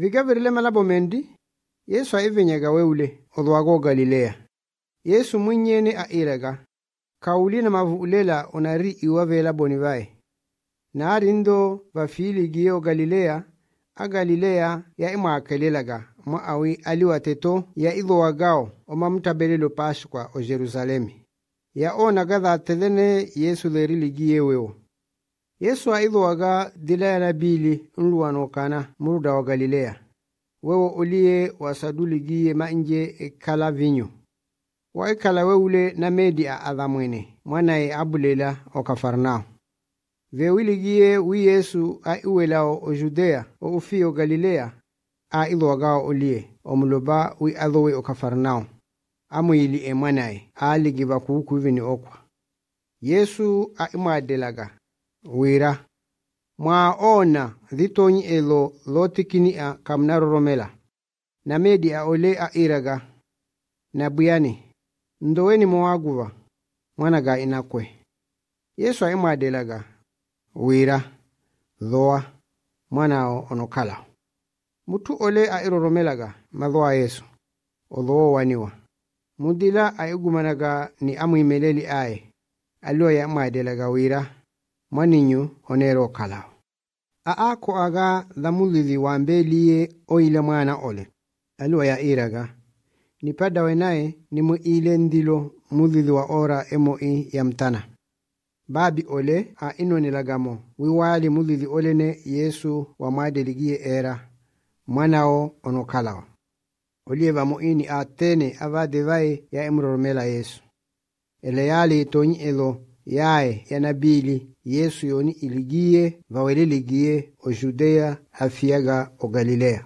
vikaviri malabo mendi yesu aivinyega weule olwako galileya yesu a ailega kauli na mavu'ulela onari iwa velaboni vaye naarindo vafiiligiye o galileya a galileya ya imwaakelelaga mwa awi aliwa teto ya ilowagawo omamtabelelo paskwa o jerusalemi ya onaga dhatethene yesu leri ligiyewewo yesu aizowaga dilaya na bili nluwano muruda wa galileya wewo uliye wasaduligiye ma'nje kala vinyu waikala wewule na medi a adha mwene mwanaye abulela o kafarnao veewiligiye wi yesu a iwelao o judeya o ufi o galileya a oliye uliye omuloba wi adhowe o kafarnao amwili e mwanaye aaligiva kuukuvini okwa yesu a imwaadelaga wira mwaona litonyi elo lotikini'a kamnaroromela na medi'a ole a'iraga na buyani ndoweni mowaaguva mwanaga inakwe yesu aimwadelaga wira lowa mwanawo onokalawo mutu ole airoromelaga malowa yesu olowo waniwa mudila aigumanaga ni amwimeleli aye aliwa ya yamwadelaga wira mwaninyu oneela a aako aga lamulili wambeeliye oile mwaana ole aliwa yairaga nipada wenaye nimuiile ndilo mulili wa ora emo'i ya mtana baabi ole ainonelagamo wiwaali mulili olene yesu wamwaadeligiye era mwanawo onokhalawo oliye vamo'ini aatene avaade vaye yaemulolomela yesu ele yaali elo yaye yanabili yesu yoni iligiye vaweleligiye ojudeya afiyaga ogalileya